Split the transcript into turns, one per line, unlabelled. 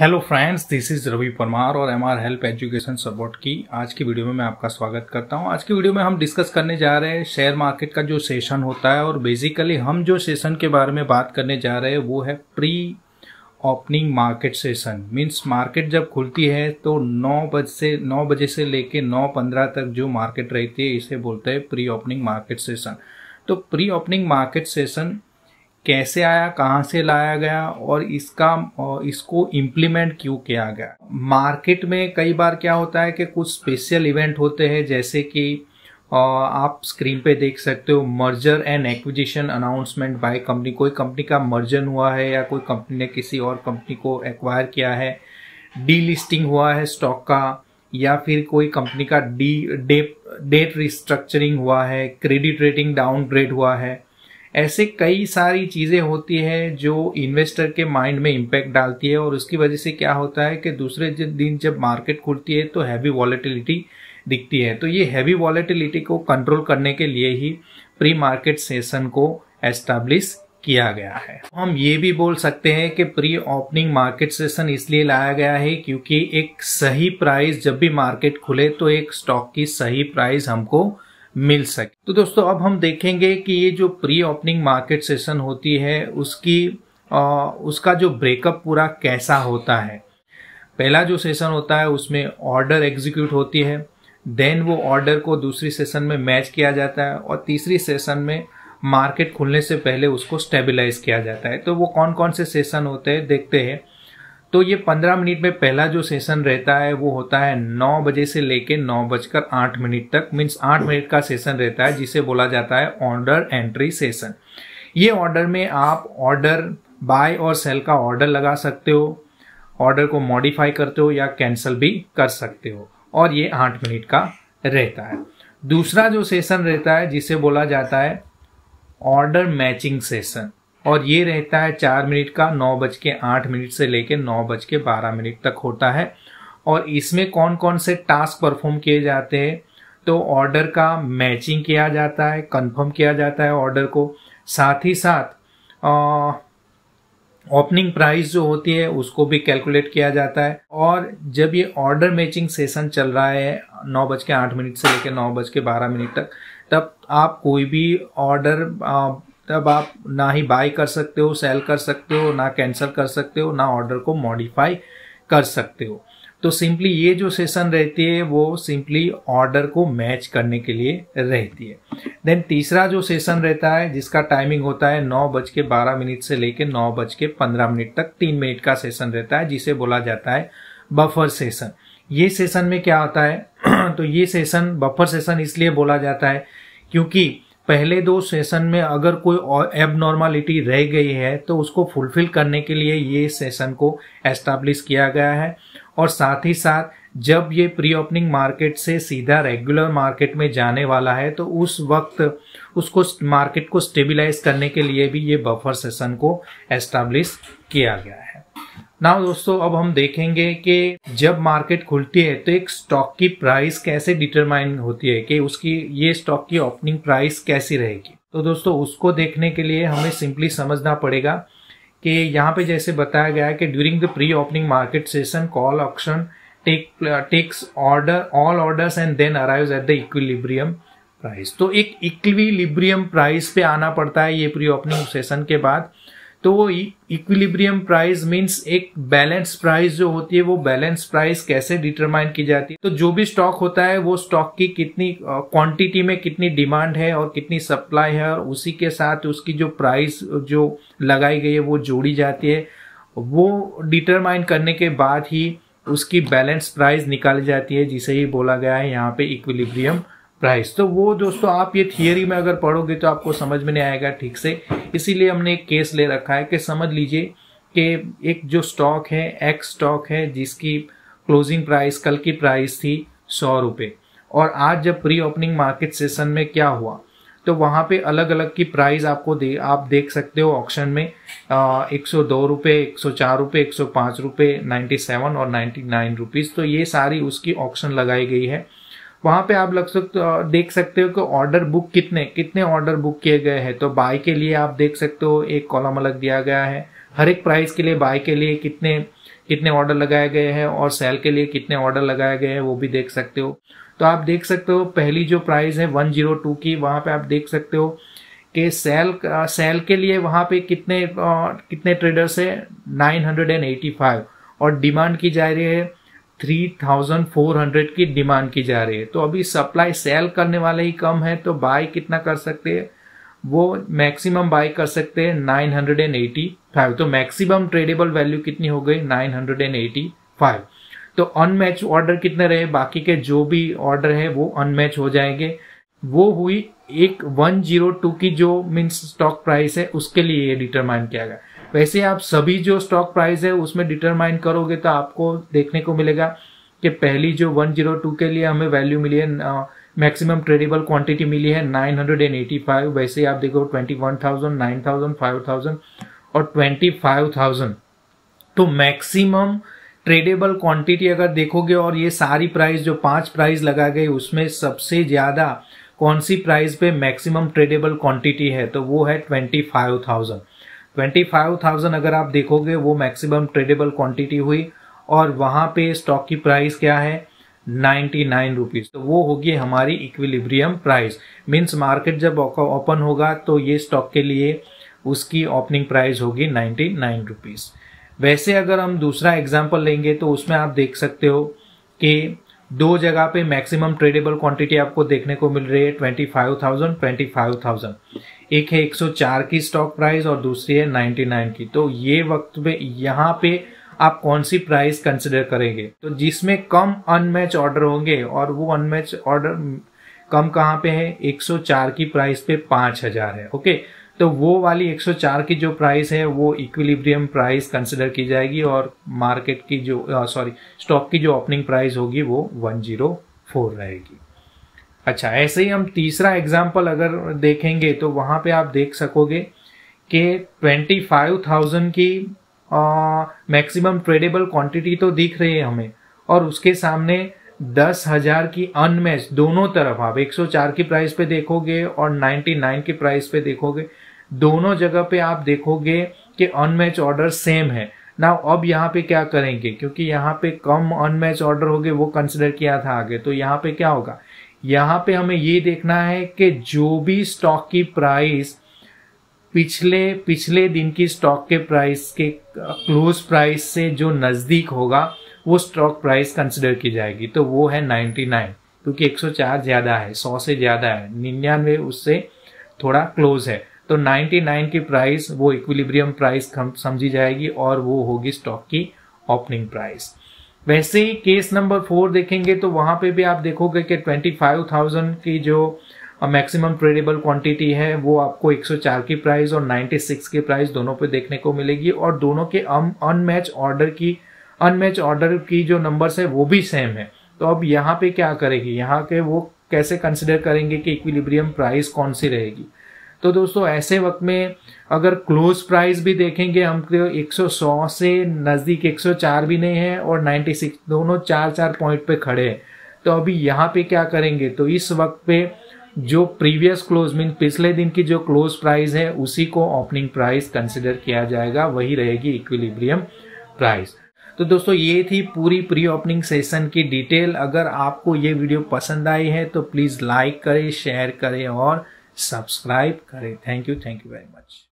hello friends this is Ravi Parmar और M R help education support की आज की वीडियो में मैं आपका स्वागत करता हूं आज की वीडियो में हम डिस्कस करने जा रहे हैं शेयर मार्केट का जो सेशन होता है और बेसिकली हम जो सेशन के बारे में बात करने जा रहे हैं वो है pre opening market session means market जब खुलती है तो नौ बज से नौ बजे से लेकर नौ पंद्रह तक जो मार्केट रहती है इसे बोलते हैं प्री ओपनिंग मार्केट सेशन तो प्री ओपनिंग मार्केट सेशन कैसे आया कहाँ से लाया गया और इसका इसको इम्प्लीमेंट क्यों किया गया मार्केट में कई बार क्या होता है कि कुछ स्पेशल इवेंट होते हैं जैसे कि आप स्क्रीन पे देख सकते हो merger and acquisition announcement by company कोई कंपनी का मर्जन हुआ है या कोई कंपनी ने किसी और कंपनी को एक्वायर किया है डीलिस्टिंग हुआ है स्टॉक का या फिर कोई कंपनी का डी डेट रिस्ट्रक्चरिंग हुआ है क्रेडिट रेटिंग डाउनग्रेड हुआ है ऐसे कई सारी चीज़ें होती है जो इन्वेस्टर के माइंड में इम्पैक्ट डालती है और उसकी वजह से क्या होता है कि दूसरे दिन जब मार्केट खुलती है तो हैवी वॉलेटिलिटी दिखती है तो ये हैवी वॉलेटिलिटी को कंट्रोल करने के लिए ही प्री मार्केट सेशन को एस्टाब्लिश किया गया है हम ये भी बोल सकते हैं कि प्री ओपनिंग मार्केट सेशन इसलिए लाया गया है क्योंकि एक सही प्राइस जब भी मार्केट खुले तो एक स्टॉक की सही प्राइस हमको मिल सके तो दोस्तों अब हम देखेंगे कि ये जो प्री ओपनिंग मार्केट सेशन होती है उसकी आ, उसका जो ब्रेकअप पूरा कैसा होता है पहला जो सेशन होता है उसमें ऑर्डर एग्जीक्यूट होती है देन वो ऑर्डर को दूसरी सेशन में मैच किया जाता है और तीसरी सेशन में मार्केट खुलने से पहले उसको स्टेबलाइज किया जाता है तो वो कौन कौन से सेशन होते हैं देखते हैं तो ये पंद्रह मिनट में पहला जो सेशन रहता है वो होता है नौ बजे से लेके नौ बजकर आठ मिनट तक मीन्स आठ मिनट का सेशन रहता है जिसे बोला जाता है ऑर्डर एंट्री सेशन ये ऑर्डर में आप ऑर्डर बाय और सेल का ऑर्डर लगा सकते हो ऑर्डर को मॉडिफाई करते हो या कैंसिल भी कर सकते हो और ये आठ मिनट का रहता है दूसरा जो सेशन रहता है जिसे बोला जाता है ऑर्डर मैचिंग सेशन और ये रहता है चार मिनट का नौ बज के आठ मिनट से लेकर नौ बज के बारह मिनट तक होता है और इसमें कौन कौन से टास्क परफॉर्म किए जाते हैं तो ऑर्डर का मैचिंग किया जाता है कंफर्म किया जाता है ऑर्डर को साथ ही साथ ओपनिंग प्राइस जो होती है उसको भी कैलकुलेट किया जाता है और जब ये ऑर्डर मैचिंग सेशन चल रहा है नौ बज के आठ मिनट से लेकर नौ बज के बारह मिनट तक तब आप कोई भी ऑर्डर तब आप ना ही बाय कर सकते हो सेल कर सकते हो ना कैंसिल कर सकते हो ना ऑर्डर को मॉडिफाई कर सकते हो तो सिंपली ये जो सेशन रहती है वो सिंपली ऑर्डर को मैच करने के लिए रहती है देन तीसरा जो सेशन रहता है जिसका टाइमिंग होता है नौ बज के बारह मिनट से लेकर नौ बज के पंद्रह मिनट तक तीन मिनट का सेशन रहता है जिसे बोला जाता है बफर सेशन ये सेशन में क्या होता है तो ये सेशन बफर सेशन इसलिए बोला जाता है क्योंकि पहले दो सेशन में अगर कोई नॉर्मालिटी रह गई है तो उसको फुलफिल करने के लिए ये सेशन को एस्टाब्लिश किया गया है और साथ ही साथ जब ये प्री ओपनिंग मार्केट से सीधा रेगुलर मार्केट में जाने वाला है तो उस वक्त उसको मार्केट को स्टेबिलाइज करने के लिए भी ये बफर सेशन को एस्टाब्लिश किया गया है ना दोस्तों अब हम देखेंगे कि जब मार्केट खुलती है तो एक स्टॉक की प्राइस कैसे डिटरमाइन होती है कि उसकी ये स्टॉक की ओपनिंग प्राइस कैसी रहेगी तो दोस्तों उसको देखने के लिए हमें सिंपली समझना पड़ेगा कि यहाँ पे जैसे बताया गया है कि during the pre opening market session call option take takes order all orders and then arrive at the equilibrium price तो एक इक्विलिब्रियम प्राइस पे आना पड़ता है ये प्री ओपनिंग सेशन के बाद तो वो इक्विलिब्रियम प्राइस मींस एक बैलेंस प्राइस जो होती है वो बैलेंस प्राइस कैसे डिटरमाइन की जाती है तो जो भी स्टॉक होता है वो स्टॉक की कितनी क्वांटिटी में कितनी डिमांड है और कितनी सप्लाई है और उसी के साथ उसकी जो प्राइस जो लगाई गई है वो जोड़ी जाती है वो डिटरमाइन करने के बाद ही उसकी बैलेंस प्राइस निकाली जाती है जिसे ही बोला गया है यहाँ पे इक्विलिब्रियम प्राइस तो वो दोस्तों आप ये थियोरी में अगर पढ़ोगे तो आपको समझ में नहीं आएगा ठीक से इसीलिए हमने एक केस ले रखा है कि समझ लीजिए कि एक जो स्टॉक है एक्स स्टॉक है जिसकी क्लोजिंग प्राइस कल की प्राइस थी सौ रुपये और आज जब प्री ओपनिंग मार्केट सेशन में क्या हुआ तो वहाँ पे अलग अलग की प्राइस आपको दे आप देख सकते हो ऑप्शन में एक सौ दो रुपये एक सौ चार रुपये एक सौ पाँच रुपये नाइन्टी सेवन और नाइन्टी नाइन रुपीज़ तो ये सारी उसकी ऑप्शन लगाई गई है वहाँ पे आप लग सकते देख सकते हो कि ऑर्डर बुक कितने कितने ऑर्डर बुक किए गए हैं तो बाय के लिए आप देख सकते हो एक कॉलम अलग दिया गया है हर एक प्राइस के लिए बाय के लिए कितने कितने ऑर्डर लगाए गए हैं और सेल के लिए कितने ऑर्डर लगाए गए हैं वो भी देख सकते हो तो आप देख सकते हो पहली जो प्राइस है 102 की वहाँ पे आप देख सकते हो कि सेल सेल के लिए वहाँ पे कितने आ, कितने ट्रेडर्स है 985 और डिमांड की जा रही है 3,400 की डिमांड की जा रही है तो अभी सप्लाई सेल करने वाले ही कम है तो बाय कितना कर सकते हैं वो मैक्सिमम बाय कर सकते हैं 985 तो मैक्सिमम ट्रेडेबल वैल्यू कितनी हो गई 985 तो अनमैच ऑर्डर कितने रहे बाकी के जो भी ऑर्डर है वो अनमैच हो जाएंगे वो हुई एक 102 की जो मीन्स स्टॉक प्राइस है उसके लिए ये डिटरमाइन किया गया वैसे आप सभी जो स्टॉक प्राइस है उसमें डिटरमाइन करोगे तो आपको देखने को मिलेगा कि पहली जो 102 के लिए हमें वैल्यू मिली है मैक्सिमम ट्रेडेबल क्वांटिटी मिली है 985 वैसे आप देखो 21,000, 9,000, 5,000 और 25,000 तो मैक्सिमम ट्रेडेबल क्वांटिटी अगर देखोगे और ये सारी प्राइस जो पांच प्राइस लगा गई उसमें सबसे ज़्यादा कौन सी प्राइस पे मैक्सिमम ट्रेडेबल क्वांटिटी है तो वो है ट्वेंटी फाइव थाउजेंड 25,000 अगर आप देखोगे वो मैक्सिमम ट्रेडेबल क्वांटिटी हुई और वहाँ पे स्टॉक की प्राइस क्या है नाइन्टी नाइन रुपीज़ तो वो होगी हमारी इक्विलिब्रियम प्राइस मीन्स मार्केट जब ओपन होगा तो ये स्टॉक के लिए उसकी ओपनिंग प्राइस होगी नाइन्टी नाइन रुपीज़ वैसे अगर हम दूसरा एग्जाम्पल लेंगे तो उसमें आप देख सकते हो कि दो जगह पे मैक्सिमम ट्रेडेबल क्वांटिटी आपको देखने को मिल रही है twenty five thousand twenty five thousand एक है एक सौ चार की स्टॉक प्राइस और दूसरी है नाइन्टी नाइन की तो ये वक्त पे यहाँ पे आप कौन सी प्राइस कंसिडर करेंगे तो जिसमें कम अनमैच ऑर्डर होंगे और वो अनमैच ऑर्डर कम कहाँ पे है चार की प्राइस पे हजार है ओके तो वो वाली 104 की जो प्राइस है वो इक्विलिब्रियम प्राइस कंसिडर की जाएगी और मार्केट की जो सॉरी स्टॉक की जो ओपनिंग प्राइस होगी वो 104 रहेगी अच्छा ऐसे ही हम तीसरा एग्जाम्पल अगर देखेंगे तो वहाँ पे आप देख सकोगे कि 25,000 की मैक्सिमम ट्रेडेबल क्वांटिटी तो दिख रही है हमें और उसके सामने दस हजार की अनमैच दोनों तरफ आप 104 की प्राइस पे देखोगे और 99 की प्राइस पे देखोगे दोनों जगह पे आप देखोगे कि अनमैच ऑर्डर सेम है ना अब यहाँ पे क्या करेंगे क्योंकि यहाँ पे कम अनमैच ऑर्डर हो गए वो कंसिडर किया था आगे तो यहाँ पे क्या होगा यहाँ पे हमें ये देखना है कि जो भी स्टॉक की प्राइस पिछले पिछले दिन की स्टॉक के प्राइस के क्लोज प्राइस से जो नज़दीक होगा वो स्टॉक प्राइस कंसिडर की जाएगी तो वो है 99 क्योंकि 104 ज़्यादा है 100 से ज़्यादा है निन्यानवे उससे थोड़ा क्लोज है तो 99 की प्राइस वो इक्विलिब्रियम प्राइस समझी जाएगी और वो होगी स्टॉक की ओपनिंग प्राइस वैसे ही केस नंबर फोर देखेंगे तो वहां पे भी आप देखोगे कि 25,000 की जो मैक्सिमम ट्रेडेबल क्वांटिटी है वो आपको 104 की प्राइस और 96 की प्राइस दोनों पे देखने को मिलेगी और दोनों के अनमैच ऑर्डर की अनमैच ऑर्डर की जो नंबर्स है वो भी सेम है तो अब यहाँ पे क्या करेगी यहाँ के वो कैसे कंसिडर करेंगे कि इक्विलिब्रियम प्राइस कौन सी रहेगी तो दोस्तों ऐसे वक्त में अगर क्लोज प्राइस भी देखेंगे हम हमको तो 100 से नज़दीक 104 भी नहीं है और 96 दोनों चार चार पॉइंट पे खड़े हैं तो अभी यहाँ पे क्या करेंगे तो इस वक्त पे जो प्रीवियस क्लोज मीन पिछले दिन की जो क्लोज प्राइस है उसी को ओपनिंग प्राइस कंसिडर किया जाएगा वही रहेगी इक्विलिब्रियम प्राइस तो दोस्तों ये थी पूरी प्री ओपनिंग सेशन की डिटेल अगर आपको ये वीडियो पसंद आई है तो प्लीज़ लाइक करें शेयर करें और सब्सक्राइब करें thank you thank you very much